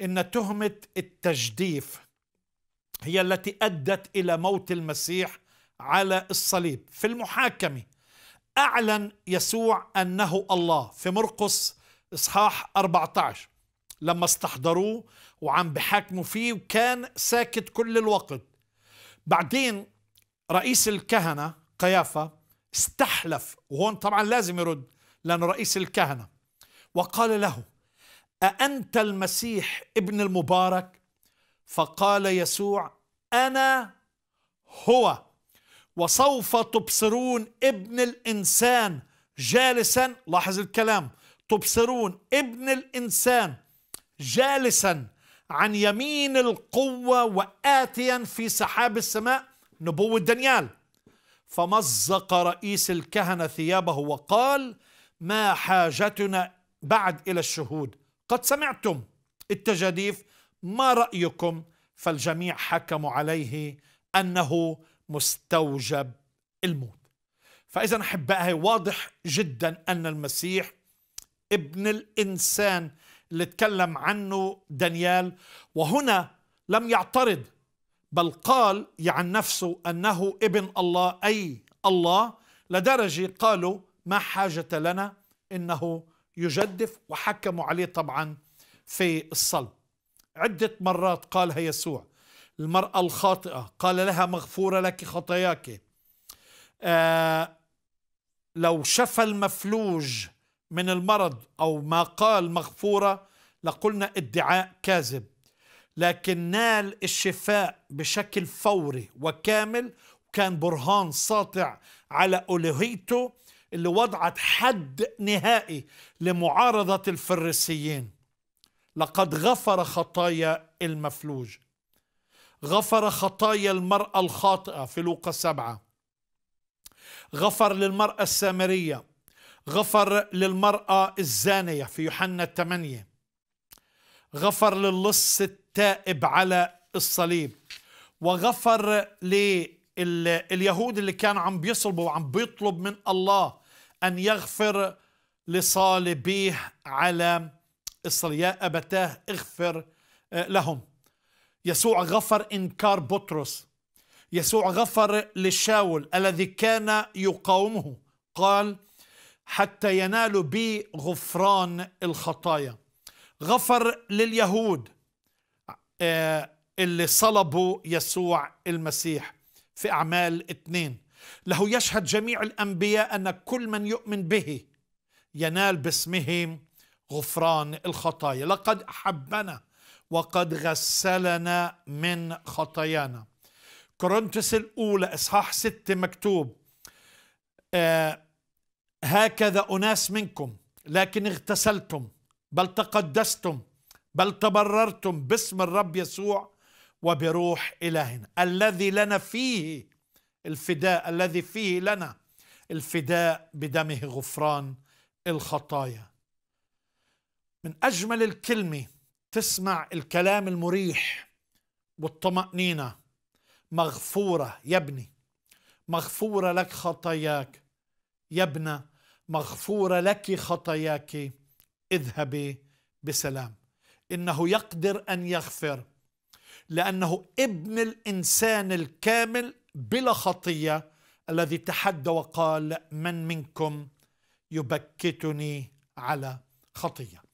ان تهمه التجديف هي التي ادت الى موت المسيح على الصليب في المحاكمه اعلن يسوع انه الله في مرقس اصحاح 14 لما استحضروه وعم بحاكموا فيه وكان ساكت كل الوقت بعدين رئيس الكهنه قيافه استحلف وهون طبعا لازم يرد لانه رئيس الكهنه وقال له أأنت المسيح ابن المبارك فقال يسوع أنا هو وسوف تبصرون ابن الإنسان جالسا لاحظ الكلام تبصرون ابن الإنسان جالسا عن يمين القوة وآتيا في سحاب السماء نبوة دانيال فمزق رئيس الكهنة ثيابه وقال ما حاجتنا بعد إلى الشهود قد سمعتم التجاديف ما رأيكم فالجميع حكموا عليه أنه مستوجب الموت فإذا أحبائي واضح جدا أن المسيح ابن الإنسان اللي تكلم عنه دانيال وهنا لم يعترض بل قال عن يعني نفسه أنه ابن الله أي الله لدرجة قالوا ما حاجة لنا إنه يجدف وحكموا عليه طبعا في الصلب عدة مرات قالها يسوع المرأة الخاطئة قال لها مغفورة لك خطاياك آه لو شفى المفلوج من المرض أو ما قال مغفورة لقلنا ادعاء كاذب لكن نال الشفاء بشكل فوري وكامل وكان برهان ساطع على ألوهيته اللي وضعت حد نهائي لمعارضة الفريسيين لقد غفر خطايا المفلوج غفر خطايا المرأة الخاطئة في لوقا سبعة غفر للمرأة السامرية غفر للمرأة الزانية في يوحنا الثمانية غفر للص التائب على الصليب وغفر ل اليهود اللي كانوا عم بيصلبوا وعم بيطلب من الله أن يغفر لصالبيه على إسرائيل يا أبتاه اغفر آه، لهم يسوع غفر إنكار بطرس يسوع غفر للشاول الذي كان يقاومه قال حتى ينالوا بي غفران الخطايا غفر لليهود آه، اللي صلبوا يسوع المسيح في أعمال اثنين له يشهد جميع الأنبياء أن كل من يؤمن به ينال باسمه غفران الخطايا لقد أحبنا وقد غسلنا من خطايانا كورنثس الأولى إصحاح ستة مكتوب آه هكذا أناس منكم لكن اغتسلتم بل تقدستم بل تبررتم باسم الرب يسوع وبروح إلهنا الذي لنا فيه الفداء الذي فيه لنا الفداء بدمه غفران الخطايا من أجمل الكلمة تسمع الكلام المريح والطمأنينة مغفورة يا ابني مغفورة لك خطاياك يا ابنة مغفورة لك خطاياك اذهبي بسلام إنه يقدر أن يغفر لأنه ابن الإنسان الكامل بلا خطية الذي تحدى وقال من منكم يبكتني على خطيه